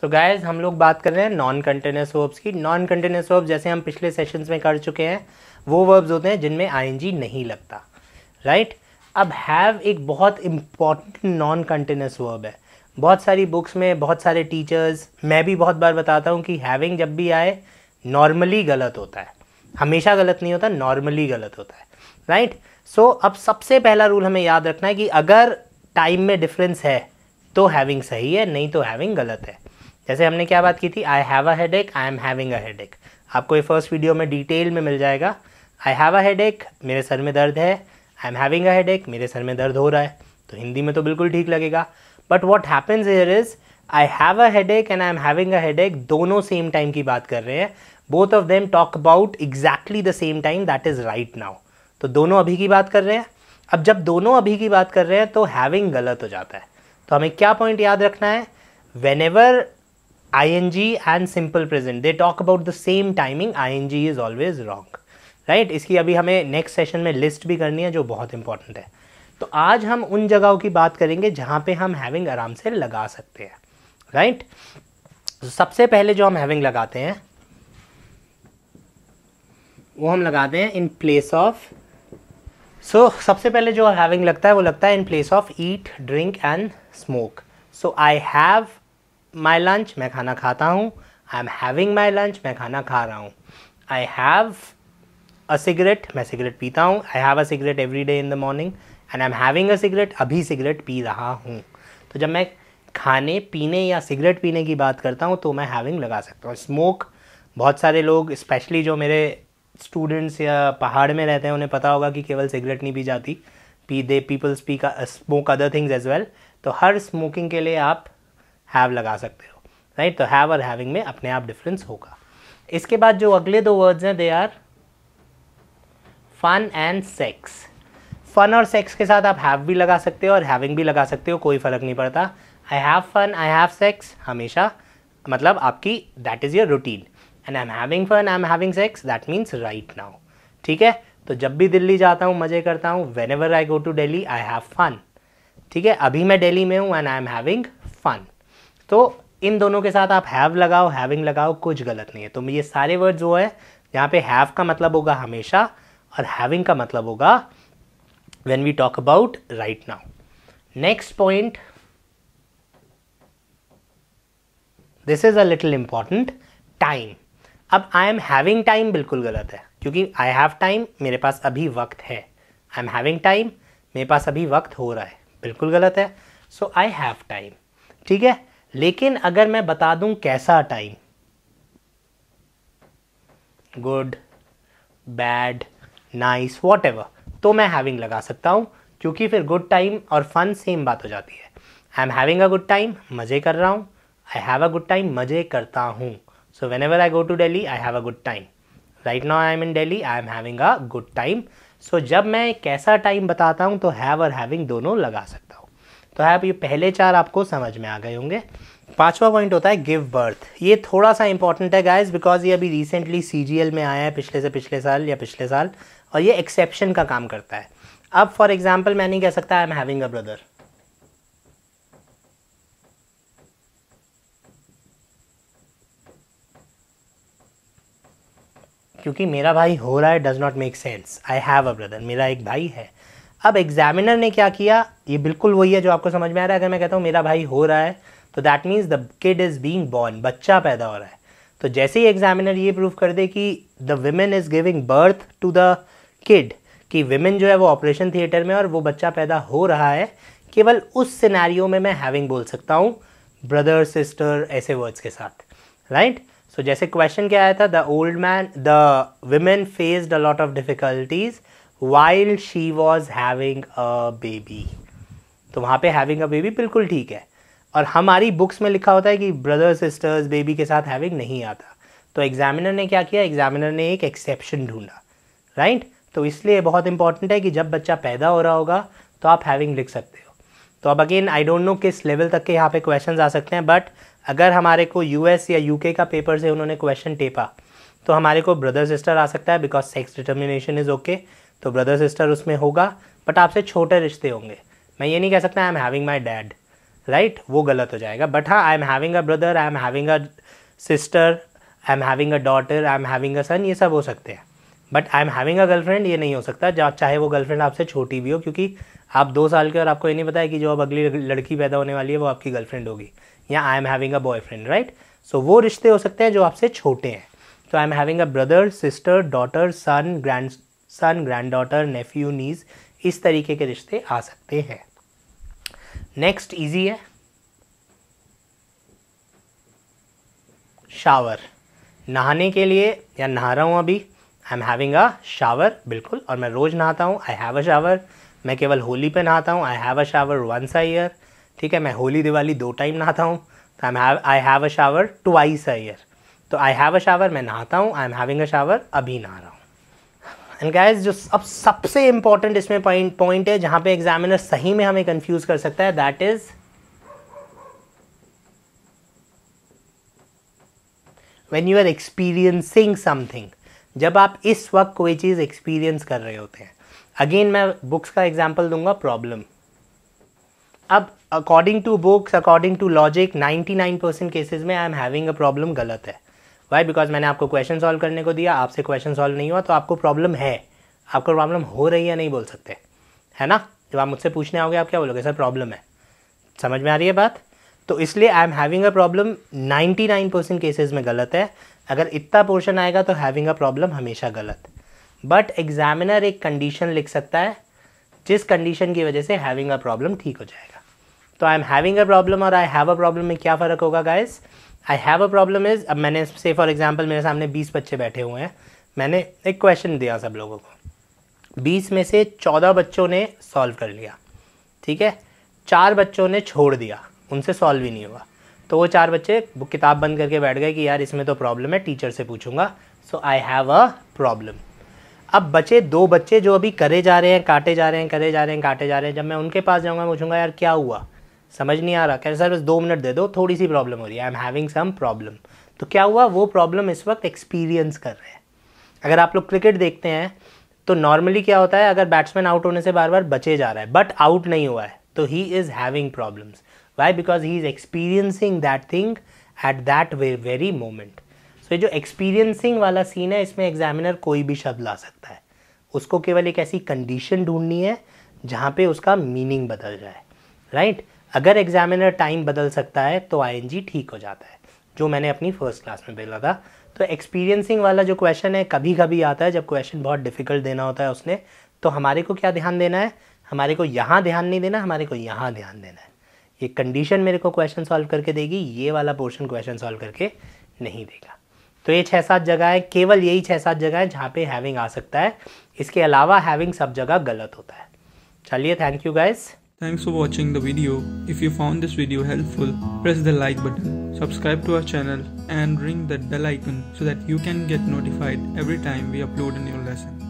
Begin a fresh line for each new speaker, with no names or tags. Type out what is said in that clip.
सो so guys हम लोग बात कर रहे हैं नॉन कंटेनस वर्ब्स की नॉन कंटेनस वर्ब जैसे हम पिछले सेशंस में कर चुके हैं वो वर्ब्स होते हैं जिनमें आईएनजी नहीं लगता राइट right? अब हैव एक बहुत इम्पॉर्टेंट नॉन कंटेनस वर्ब है बहुत सारी बुक्स में बहुत सारे टीचर्स मैं भी बहुत बार बताता हूँ कि हैविंग जब भी आए नॉर्मली गलत होता है हमेशा गलत नहीं होता नॉर्मली गलत होता है राइट right? सो so, अब सबसे पहला रूल हमें याद रखना है कि अगर टाइम में डिफरेंस है तो हैविंग सही है नहीं तो हैविंग गलत है जैसे हमने क्या बात की थी आई have a headache I am having a headache आपको ये फर्स्ट वीडियो में डिटेल में मिल जाएगा आई हैव अ हेड एक मेरे सर में दर्द है I am having a headache मेरे सर में दर्द हो रहा है तो हिंदी में तो बिल्कुल ठीक लगेगा but what happens here is I have a headache and I am having a headache दोनों सेम टाइम की बात कर रहे हैं both of them talk about exactly the same time that is right now तो दोनों अभी की बात कर रहे हैं अब जब दोनों अभी की बात कर रहे हैं तो हैविंग गलत हो जाता है तो हमें क्या पॉइंट याद रखना है whenever ing and simple present they talk about the same timing ing is always wrong right right? इसकी अभी हमें नेक्स्ट सेशन में लिस्ट भी करनी है जो बहुत इंपॉर्टेंट है तो आज हम उन जगहों की बात करेंगे जहां पे हम हैविंग आराम से लगा सकते हैं राइट right? सबसे पहले जो हम हैविंग लगाते हैं वो हम लगाते हैं इन प्लेस ऑफ सो सबसे पहले जो हैविंग लगता है वो लगता है in place of eat drink and smoke so I have my lunch मैं खाना खाता हूँ I am having my lunch मैं खाना खा रहा हूँ आई हैव अ सिगरेट मैं सिगरेट पीता हूँ I have a cigarette every day in the morning and I am having a cigarette अभी सिगरेट पी रहा हूँ तो जब मैं खाने पीने या सिगरेट पीने की बात करता हूँ तो मैं हैविंग लगा सकता हूँ स्मोक बहुत सारे लोग स्पेशली जो मेरे स्टूडेंट्स या पहाड़ में रहते हैं उन्हें पता होगा कि केवल सिगरेट नहीं पी जाती पी दे पी का smoke other things as well तो हर स्मोकिंग के लिए आप हैव लगा सकते हो राइट तो हैव और हैविंग में अपने आप डिफरेंस होगा इसके बाद जो अगले दो वर्ड्स हैं they are fun and sex fun और सेक्स के साथ आप हैव भी लगा सकते हो और हैविंग भी लगा सकते हो कोई फ़र्क नहीं पड़ता I have fun I have sex हमेशा मतलब आपकी that is your routine and I am having fun I am having sex that means right now ठीक है तो जब भी दिल्ली जाता हूँ मज़े करता हूँ whenever I go to Delhi I have fun ठीक है अभी मैं डेली में हूँ and I am having fun तो इन दोनों के साथ आप हैव लगाओ हैविंग लगाओ कुछ गलत नहीं है तो ये सारे वर्ड जो है यहाँ पे हैव का मतलब होगा हमेशा और हैविंग का मतलब होगा when we talk about right now next point this is a little important time अब आई एम हैविंग टाइम बिल्कुल गलत है क्योंकि आई हैव टाइम मेरे पास अभी वक्त है आई एम हैविंग टाइम मेरे पास अभी वक्त हो रहा है बिल्कुल गलत है सो आई हैव टाइम ठीक है लेकिन अगर मैं बता दूं कैसा time good bad nice what तो मैं हैविंग लगा सकता हूँ क्योंकि फिर गुड टाइम और फन सेम बात हो जाती है I am having a good time मज़े कर रहा हूँ I have a good time मज़े करता हूँ so whenever I go to Delhi I have a good time right now I am in Delhi I am having a good time so जब मैं कैसा टाइम बताता हूँ तो हैव और हैविंग दोनों लगा सकता हूँ तो आप ये पहले चार आपको समझ में आ गए होंगे पांचवा पॉइंट होता है गिव बर्थ ये थोड़ा सा इंपॉर्टेंट है गाइस बिकॉज ये अभी रिसेंटली सी में आया है पिछले से पिछले साल या पिछले साल और ये एक्सेप्शन का काम करता है अब फॉर एग्जाम्पल मैं नहीं कह सकता I am having a brother क्योंकि मेरा भाई हो रहा है does not make sense I have a brother मेरा एक भाई है अब एग्जामिनर ने क्या किया ये बिल्कुल वही है जो आपको समझ में आ रहा है अगर मैं कहता हूँ मेरा भाई हो रहा है तो that means the kid is being born बच्चा पैदा हो रहा है तो जैसे ही एग्जामिनर ये प्रूव कर दे कि the women is giving birth to the kid कि वेमेन जो है वो ऑपरेशन थिएटर में और वो बच्चा पैदा हो रहा है केवल उस सिनेरियो में मैं हैविंग बोल सकता हूँ ब्रदर सिस्टर ऐसे वर्ड्स के साथ राइट right? सो so, जैसे क्वेश्चन क्या आया था the old man the women faced a lot of difficulties while she was having a baby तो वहाँ पे हैविंग अ बेबी बिल्कुल ठीक है और हमारी बुक्स में लिखा होता है कि ब्रदर सिस्टर्स बेबी के साथ हैविंग नहीं आता तो एग्जामिनर ने क्या किया एग्जामिनर ने एक एक्सेप्शन ढूंढा राइट तो इसलिए बहुत इंपॉर्टेंट है कि जब बच्चा पैदा हो रहा होगा तो आप हैविंग लिख सकते हो तो अब अगेन आई डोंट नो किस लेवल तक के यहाँ पे क्वेश्चन आ सकते हैं बट अगर हमारे को यूएस या यूके का पेपर से उन्होंने क्वेश्चन टेपा तो हमारे को ब्रदर सिस्टर आ सकता है because sex determination is okay तो ब्रदर सिस्टर उसमें होगा बट आपसे छोटे रिश्ते होंगे मैं ये नहीं कह सकता I am having my dad right वो गलत हो जाएगा बट हाँ I am having a brother I am having a sister I am having a daughter I am having a son ये सब हो सकते हैं but I am having a girlfriend ये नहीं हो सकता जहाँ चाहे वो गर्लफ्रेंड आपसे छोटी भी हो क्योंकि आप दो साल के और आपको ये नहीं पता है कि जो अब अगली लड़की पैदा होने वाली है वो आपकी गर्लफ्रेंड होगी या I am having a boyfriend right so वो रिश्ते हो सकते हैं जो आपसे छोटे हैं तो I am having a brother sister daughter son grandson granddaughter nephew nieces इस तरीके के रिश्ते आ सकते हैं नेक्स्ट इजी है शावर नहाने के लिए या नहा रहा हूँ अभी I am having a shower बिल्कुल और मैं रोज़ नहाता हूँ आई हैव अ शावर मैं केवल होली पे नहाता हूँ I have a shower once a year ठीक है मैं होली दिवाली दो टाइम नहाता हूँ तो I I have a shower twice a year तो आई हैव अ शावर मैं नहाता हूँ I am having a shower अभी नहा रहा हूँ एंड गाइस जो अब सबसे इंपॉर्टेंट इसमें पॉइंट पॉइंट है जहां पे एग्जामिनर सही में हमें कंफ्यूज कर सकता है that is when you are experiencing something जब आप इस वक्त कोई चीज़ एक्सपीरियंस कर रहे होते हैं अगेन मैं बुक्स का एग्जाम्पल दूंगा प्रॉब्लम अब according to books according to logic 99 percent cases में I am having a problem गलत है वाई बिकॉज मैंने आपको क्वेश्चन सॉल्व करने को दिया आपसे क्वेश्चन सॉल्व नहीं हुआ तो आपको प्रॉब्लम है आपको प्रॉब्लम हो रही है नहीं बोल सकते है ना जब आप मुझसे पूछने आओगे आप क्या बोलोगे सर प्रॉब्लम है समझ में आ रही है बात तो इसलिए I am having a problem 99 percent cases में गलत है अगर इतना पोर्शन आएगा तो हैविंग अ प्रॉब्लम हमेशा गलत बट एग्जामिनर एक कंडीशन लिख सकता है जिस कंडीशन की वजह से हैविंग अ प्रॉब्लम ठीक हो जाएगा तो I am having a problem और आई हैव अ प्रॉब्लम में क्या फ़र्क होगा guys I have a problem is अब मैंने से फॉर एग्ज़ाम्पल मेरे सामने बीस बच्चे बैठे हुए हैं मैंने एक क्वेश्चन दिया सब लोगों को बीस में से चौदह बच्चों ने सॉल्व कर लिया ठीक है चार बच्चों ने छोड़ दिया उनसे सॉल्व ही नहीं हुआ तो वो चार बच्चे किताब बंद करके बैठ गए कि यार इसमें तो प्रॉब्लम है टीचर से पूछूंगा सो आई हैव अ प्रॉब्लम अब बचे दो बच्चे जो अभी करे जा रहे हैं काटे जा रहे हैं करे जा रहे हैं काटे जा रहे हैं जब मैं उनके पास जाऊँगा पूछूंगा यार क्या हुआ समझ नहीं आ रहा कह सर बस दो मिनट दे दो थोड़ी सी प्रॉब्लम हो रही है I am having some problem तो क्या हुआ वो प्रॉब्लम इस वक्त एक्सपीरियंस कर रहे हैं अगर आप लोग क्रिकेट देखते हैं तो नॉर्मली क्या होता है अगर बैट्समैन आउट होने से बार बार बचे जा रहा है बट आउट नहीं हुआ है तो he is having problems why because he is experiencing that thing at that way very moment so जो एक्सपीरियंसिंग वाला सीन है इसमें एग्जामिनर कोई भी शब्द ला सकता है उसको केवल एक ऐसी कंडीशन ढूंढनी है जहाँ पे उसका मीनिंग बदल जाए राइट right? अगर एग्जामिनर टाइम बदल सकता है तो आई ठीक हो जाता है जो मैंने अपनी फर्स्ट क्लास में बेला था तो एक्सपीरियंसिंग वाला जो क्वेश्चन है कभी कभी आता है जब क्वेश्चन बहुत डिफिकल्ट देना होता है उसने तो हमारे को क्या ध्यान देना है हमारे को यहाँ ध्यान नहीं देना हमारे को यहाँ ध्यान देना है ये कंडीशन मेरे को क्वेश्चन सॉल्व करके देगी ये वाला पोर्शन क्वेश्चन सॉल्व करके नहीं देगा तो ये छः सात जगह है केवल यही छः सात जगह है जहाँ पे हैविंग आ सकता है इसके अलावा हैविंग सब जगह गलत होता है चलिए thank you guys Thanks for watching the video. If you found this video helpful, press the like button, subscribe to our channel and ring the bell icon so that you can get notified every time we upload a new lesson.